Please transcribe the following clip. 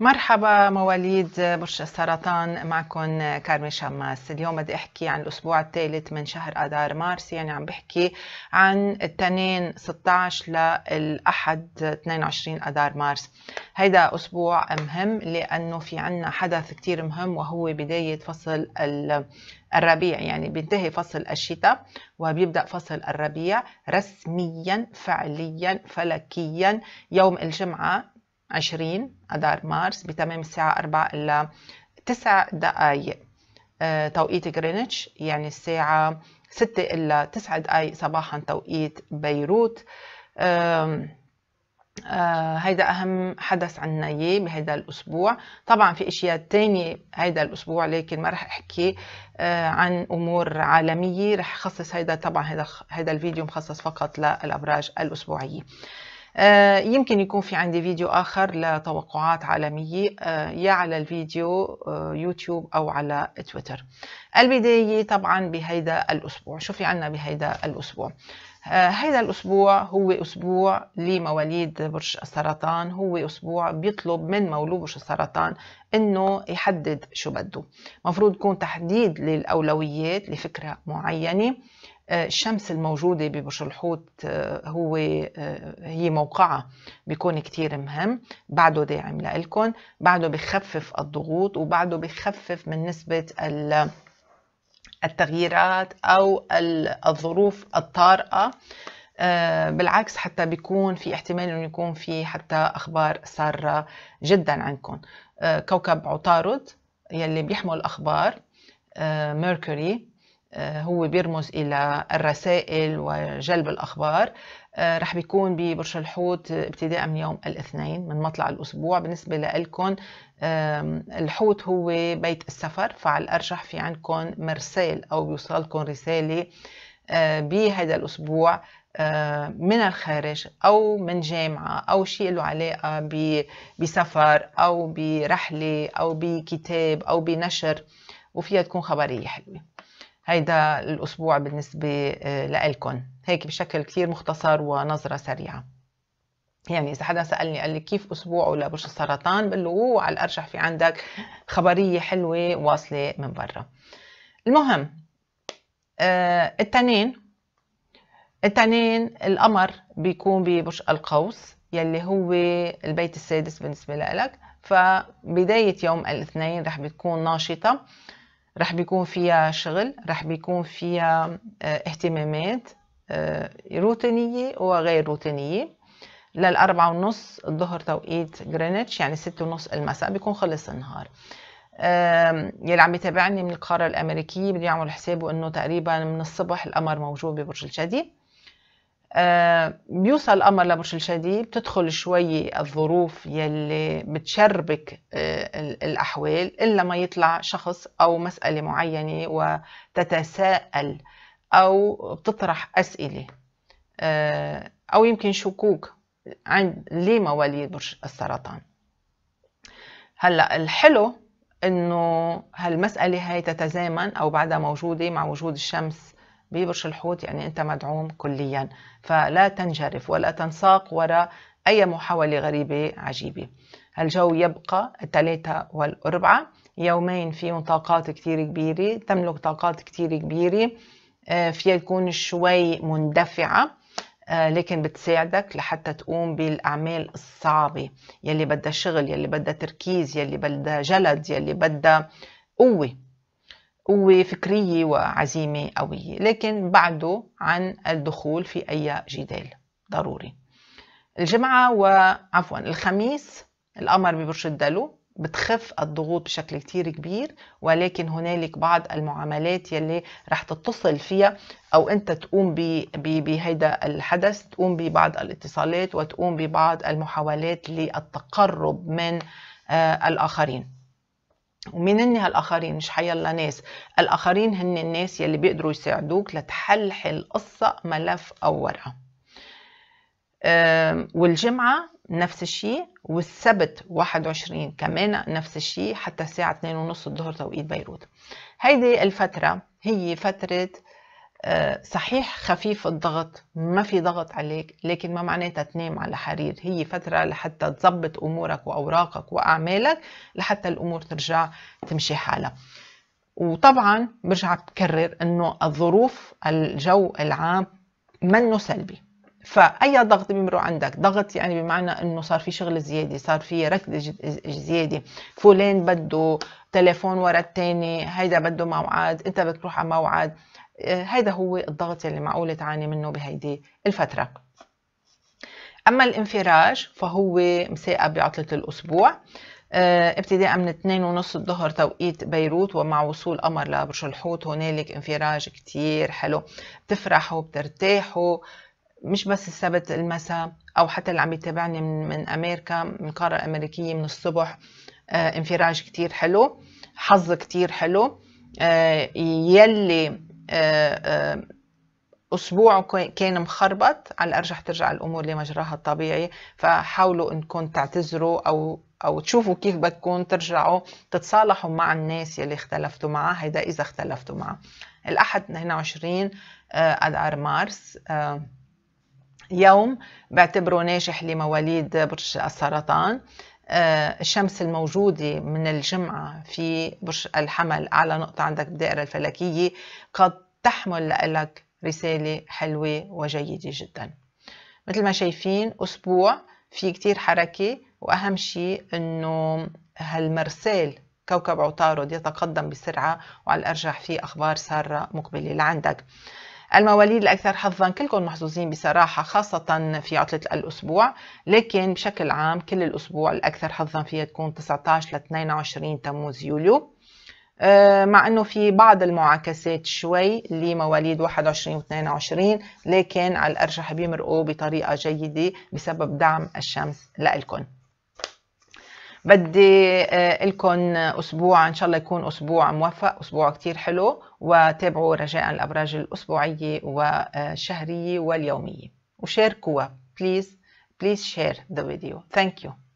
مرحبا مواليد برج السرطان معكم كارمي شماس اليوم بدي احكي عن الاسبوع الثالث من شهر اذار مارس يعني عم بحكي عن الاثنين 16 للاحد 22 اذار مارس هيدا اسبوع مهم لانه في عنا حدث كتير مهم وهو بدايه فصل الربيع يعني بينتهي فصل الشتاء وبيبدا فصل الربيع رسميا فعليا فلكيا يوم الجمعه 20 أذار مارس بتمام الساعة 4 إلا 9 دقايق آه، توقيت غرينتش يعني الساعة 6 إلا 9 دقايق صباحا توقيت بيروت آه هيدا أهم حدث عنا إياه بهيدا الأسبوع طبعا في أشياء تانية هيدا الأسبوع لكن ما رح أحكي آه عن أمور عالمية رح خصص هيدا طبعا هيدا, هيدا الفيديو مخصص فقط للأبراج الأسبوعية آه، يمكن يكون في عندي فيديو آخر لتوقعات عالمية آه، يا على الفيديو آه، يوتيوب أو على تويتر البداية طبعا بهيدا الأسبوع شو في عنا بهيدا الأسبوع هيدا الأسبوع هو أسبوع لمواليد برج السرطان هو أسبوع بيطلب من مولود برج السرطان إنه يحدد شو بده مفروض يكون تحديد للأولويات لفكرة معينة الشمس الموجودة ببشر الحوت آه، هو آه، هي موقعها بيكون كتير مهم بعده داعم لإلكم بعده بخفف الضغوط وبعده بخفف من نسبة التغييرات أو الظروف الطارئة آه، بالعكس حتى بيكون في احتمال انه يكون في حتى اخبار ساره جدا عندكم كوكب عطارد يلي بيحمل اخبار ميركوري آه، هو بيرمز إلى الرسائل وجلب الأخبار آه، رح بيكون ببرج الحوت ابتداء من يوم الاثنين من مطلع الأسبوع بالنسبة لكم الحوت هو بيت السفر فعلى الأرجح في عندكم مرسال أو بيوصلكم رسالة آه، بهذا الأسبوع من الخارج أو من جامعة أو شيء له علاقة بسفر أو برحلة أو بكتاب أو بنشر وفيها تكون خبرية حلوة هيدا الأسبوع بالنسبة آه، لإلكن هيك بشكل كتير مختصر ونظرة سريعة يعني إذا حدا سألني قال لي كيف أسبوعه لبرج السرطان بقول له على الأرجح في عندك خبرية حلوة واصلة من برا المهم آه، التنين التنين القمر بيكون ببرج القوس يلي هو البيت السادس بالنسبة لك فبداية يوم الاثنين رح بتكون ناشطة رح بيكون فيها شغل رح بيكون فيها آه، اهتمامات آه، روتينية وغير روتينية للأربعة ونص الظهر توقيت جرينتش يعني ستة ونص المساء بيكون خلص النهار يلي عم يتابعني من القارة الأمريكية بده يعمل حسابه إنه تقريبا من الصبح القمر موجود ببرج الجدي بيوصل آه، الأمر لبرج الجدي بتدخل شوي الظروف يلي بتشربك آه، الأحوال إلا ما يطلع شخص أو مسألة معينة وتتساءل أو بتطرح أسئلة آه، أو يمكن شكوك عند ليه مواليد برج السرطان هلا الحلو انه هالمسألة هاي تتزامن او بعدها موجودة مع وجود الشمس ببرش الحوت يعني أنت مدعوم كليا فلا تنجرف ولا تنساق وراء أي محاولة غريبة عجيبة الجو يبقى الثلاثة والأربعة يومين فيهم طاقات كثير كبيرة تملك طاقات كثير كبيرة آه، فيها تكون شوي مندفعة آه، لكن بتساعدك لحتى تقوم بالأعمال الصعبة يلي بدها شغل يلي بدها تركيز يلي بدها جلد يلي بدها قوة قوة فكرية وعزيمة قوية لكن بعده عن الدخول في أي جدال ضروري الجمعة وعفوا الخميس القمر ببرج الدلو بتخف الضغوط بشكل كتير كبير ولكن هنالك بعض المعاملات يلي رح تتصل فيها او انت تقوم بهيدا الحدث تقوم ببعض الاتصالات وتقوم ببعض المحاولات للتقرب من آه الاخرين ومين هن هالاخرين مش حيلا ناس الاخرين هن الناس يلي بيقدروا يساعدوك لتحلحل قصه ملف او ورقه والجمعه نفس الشيء والسبت 21 كمان نفس الشيء حتى الساعة 2:30 الظهر توقيت بيروت هيدي الفترة هي فترة آه، صحيح خفيف الضغط ما في ضغط عليك لكن ما معناتها تنام على حرير هي فترة لحتى تظبط أمورك وأوراقك وأعمالك لحتى الأمور ترجع تمشي حالها وطبعا برجع بكرر أنه الظروف الجو العام منه سلبي فاي ضغط بيمروا عندك ضغط يعني بمعنى انه صار في شغل زياده صار في ركض زياده فلان بده تليفون ورا الثاني هيدا بده موعد انت بتروح على موعد هذا آه، هو الضغط اللي معقول تعاني منه بهيدي الفترة أما الانفراج فهو مساقة بعطلة الأسبوع آه، ابتداء من 2 ونص الظهر توقيت بيروت ومع وصول قمر لبرج الحوت هنالك انفراج كتير حلو بتفرحوا بترتاحوا مش بس السبت المساء او حتى اللي عم يتابعني من, من امريكا من القاره الامريكيه من الصبح آه، انفراج كتير حلو حظ كتير حلو يلي آه، آه، اسبوع كان مخربط على الارجح ترجع الامور لمجراها الطبيعي فحاولوا انكم تعتذروا او او تشوفوا كيف بدكم ترجعوا تتصالحوا مع الناس يلي اختلفتوا معها هيدا اذا اختلفتوا معها الاحد 22 آه، اذار مارس يوم بعتبره ناجح لمواليد برج السرطان آه، الشمس الموجودة من الجمعة في برج الحمل أعلى نقطة عندك بالدائرة الفلكية قد تحمل لك رسالة حلوة وجيدة جدا مثل ما شايفين أسبوع في كتير حركة وأهم شيء أنه هالمرسال كوكب عطارد يتقدم بسرعة وعلى الأرجح في أخبار سارة مقبلة لعندك المواليد الأكثر حظا كلكم محظوظين بصراحة خاصة في عطلة الأسبوع لكن بشكل عام كل الأسبوع الأكثر حظا فيها تكون 19 ل 22 تموز يوليو آه، مع انه في بعض المعاكسات شوي لمواليد 21 و22 لكن على الارجح بيمرقوا بطريقه جيده بسبب دعم الشمس لإلكن بدي آه، لكم اسبوع ان شاء الله يكون اسبوع موفق اسبوع كتير حلو وتابعوا رجاء الابراج الاسبوعيه والشهريه واليوميه وشاركوها بليز بليز شير ذا فيديو ثانك يو